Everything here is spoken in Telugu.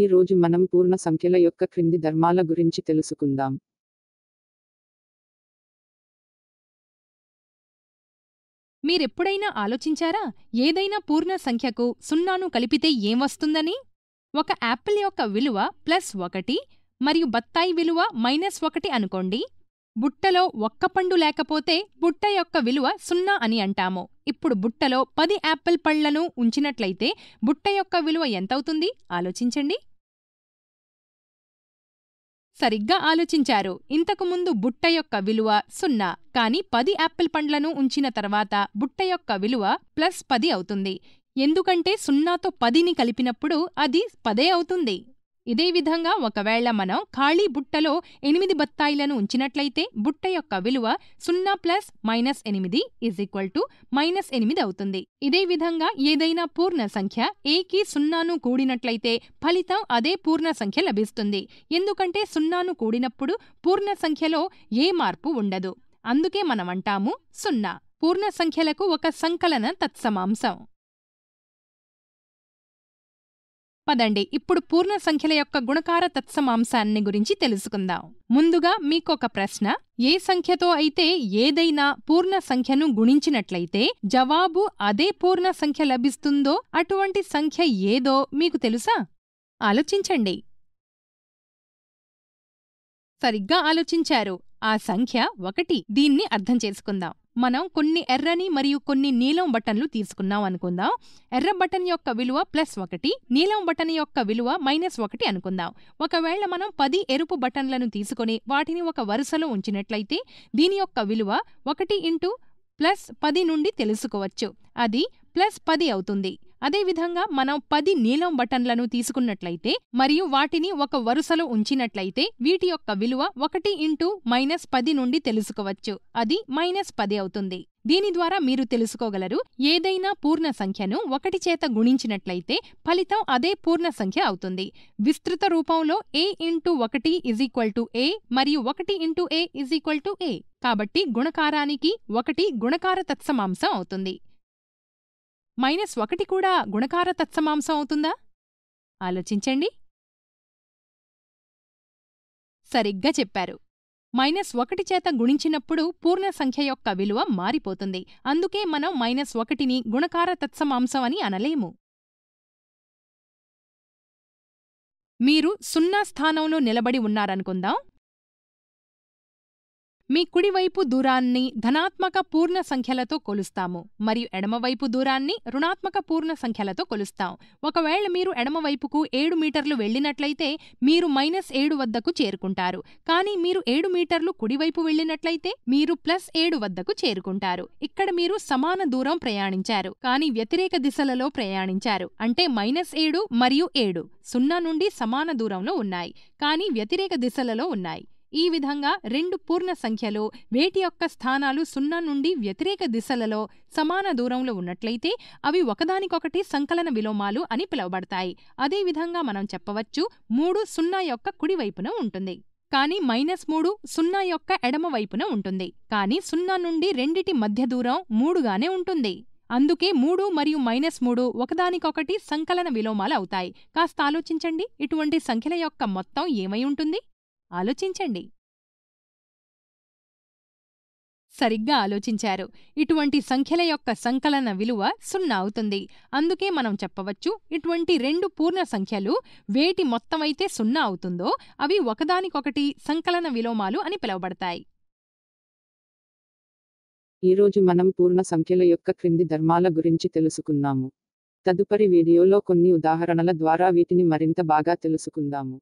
ఈ రోజు మనం పూర్ణ సంఖ్యల యొక్క క్రింది ధర్మాల గురించి తెలుసుకుందాం మీరెప్పుడైనా ఆలోచించారా ఏదైనా పూర్ణ సంఖ్యకు సున్నాను కలిపితే ఏం వస్తుందని ఒక యాపిల్ యొక్క విలువ ప్లస్ ఒకటి మరియు బత్తాయి విలువ మైనస్ ఒకటి అనుకోండి బుట్టలో ఒక్క పండు లేకపోతే బుట్ట యొక్క విలువ సున్నా అని అంటాము ఇప్పుడు బుట్టలో పది యాపిల్ పళ్లను ఉంచినట్లయితే బుట్ట యొక్క విలువ ఎంతవుతుంది ఆలోచించండి సరిగ్గా ఆలోచించారు ఇంతకుముందు బుట్ట యొక్క విలువ సున్నా కాని పది యాపిల్ పండ్లను ఉంచిన తర్వాత బుట్ట యొక్క విలువ ప్లస్ పది అవుతుంది ఎందుకంటే సున్నాతో పదిని కలిపినప్పుడు అది పదే అవుతుంది ఇదే విధంగా ఒకవేళ మనం ఖాళీ బుట్టలో ఎనిమిది బత్తాయిలను ఉంచినట్లయితే బుట్ట యొక్క విలువ సున్నా ప్లస్ మైనస్ ఎనిమిది ఈజ్ ఈక్వల్ టు మైనస్ ఎనిమిది అవుతుంది ఇదే విధంగా ఏదైనా పూర్ణ సంఖ్య ఏకి సున్నాను కూడినట్లయితే ఫలితం అదే పూర్ణ సంఖ్య లభిస్తుంది ఎందుకంటే సున్నాను కూడినప్పుడు పూర్ణ సంఖ్యలో ఏ మార్పు ఉండదు అందుకే మనమంటాము సున్నా పూర్ణ సంఖ్యలకు ఒక సంకలన తత్సమాంశం పదండి ఇప్పుడు పూర్ణ సంఖ్యల యొక్క గుణకార తత్సమాంశాన్ని గురించి తెలుసుకుందాం ముందుగా మీకొక ప్రశ్న ఏ సంఖ్యతో అయితే ఏదైనా పూర్ణ సంఖ్యను గుణించినట్లయితే జవాబు అదే పూర్ణ సంఖ్య లభిస్తుందో అటువంటి సంఖ్య ఏదో మీకు తెలుసా ఆలోచించండి సరిగ్గా ఆలోచించారు ఆ సంఖ్య ఒకటి దీన్ని అర్థం చేసుకుందాం మనం కొన్ని ఎర్రని మరియు కొన్ని నీలం బటన్లు తీసుకున్నాం అనుకుందాం ఎర్ర బటన్ యొక్క విలువ ప్లస్ ఒకటి నీలం బటన్ యొక్క విలువ మైనస్ ఒకటి అనుకుందాం ఒకవేళ మనం పది ఎరుపు బటన్లను తీసుకొని వాటిని ఒక వరుసలో ఉంచినట్లయితే దీని యొక్క విలువ ఒకటి ఇంటూ ప్లస్ పది నుండి తెలుసుకోవచ్చు అది ప్లస్ పది అవుతుంది అదేవిధంగా మనం పది నీలం బటన్లను తీసుకున్నట్లయితే మరియు వాటిని ఒక వరుసలో ఉంచినట్లయితే వీటి యొక్క విలువ ఒకటి ఇంటూ మైనస్ పది నుండి తెలుసుకోవచ్చు అది మైనస్ పది అవుతుంది దీని ద్వారా మీరు తెలుసుకోగలరు ఏదైనా పూర్ణ సంఖ్యను ఒకటి చేత గుణించినట్లయితే ఫలితం అదే పూర్ణ సంఖ్య అవుతుంది విస్తృత రూపంలో ఏ ఇంటూ ఒకటి ఇజ్ ఈక్వల్ టు ఏ మరియు ఒకటి into a is equal to a కాబట్టి గుణకారానికి ఒకటి గుణకార తత్సమాంశం అవుతుంది మైనస్ ఒకటి కూడా గుణకార తత్సమాంసం అవుతుందా ఆలోచించండి సరిగ్గా చెప్పారు మైనస్ ఒకటి చేత గుణించినప్పుడు పూర్ణ సంఖ్య యొక్క విలువ మారిపోతుంది అందుకే మనం మైనస్ ఒకటిని గుణకార తత్సమాంసం అని అనలేము మీరు సున్నా స్థానంలో నిలబడి ఉన్నారనుకుందాం మీ కుడివైపు దూరాన్ని ధనాత్మక పూర్ణ సంఖ్యలతో కొలుస్తాము మరియు ఎడమవైపు దూరాన్ని రుణాత్మక పూర్ణ సంఖ్యలతో కొలుస్తాం ఒకవేళ మీరు ఎడమవైపుకు ఏడు మీటర్లు వెళ్ళినట్లయితే మీరు మైనస్ ఏడు వద్దకు చేరుకుంటారు కానీ మీరు ఏడు మీటర్లు కుడివైపు వెళ్ళినట్లయితే మీరు ప్లస్ ఏడు వద్దకు చేరుకుంటారు ఇక్కడ మీరు సమాన దూరం ప్రయాణించారు కానీ వ్యతిరేక దిశలలో ప్రయాణించారు అంటే మైనస్ ఏడు మరియు ఏడు సున్నా నుండి సమాన దూరంలో ఉన్నాయి కానీ వ్యతిరేక దిశలలో ఉన్నాయి ఈ విధంగా రెండు పూర్ణ సంఖ్యలో వేటి యొక్క స్థానాలు సున్నా నుండి వ్యతిరేక దిశలలో సమాన దూరంలో ఉన్నట్లయితే అవి ఒకదానికొకటి సంకలన విలోమాలు అని పిలువబడతాయి అదేవిధంగా మనం చెప్పవచ్చు మూడు సున్నా యొక్క కుడివైపున ఉంటుంది కానీ మైనస్ మూడు సున్నా యొక్క ఎడమవైపున ఉంటుంది కానీ సున్నా నుండి రెండిటి మధ్య దూరం మూడుగానే ఉంటుంది అందుకే మూడు మరియు మైనస్ మూడు ఒకదానికొకటి సంకలన విలోమాలు అవుతాయి కాస్త ఆలోచించండి ఇటువంటి సంఖ్యల యొక్క మొత్తం ఏమై ఉంటుంది ఆలోచించండి సరిగ్గా ఆలోచించారు ఇటువంటి సంఖ్యల యొక్క సంకలన విలువ సున్నా అవుతుంది అందుకే మనం చెప్పవచ్చు ఇటువంటి రెండు పూర్ణ సంఖ్యలు వేటి మొత్తమైతే సున్నా అవుతుందో అవి ఒకదానికొకటి సంకలన విలోమాలు అని పిలువబడతాయి ఈరోజు మనం పూర్ణ సంఖ్యల యొక్క క్రింది ధర్మాల గురించి తెలుసుకున్నాము తదుపరి వీడియోలో కొన్ని ఉదాహరణల ద్వారా వీటిని మరింత బాగా తెలుసుకుందాము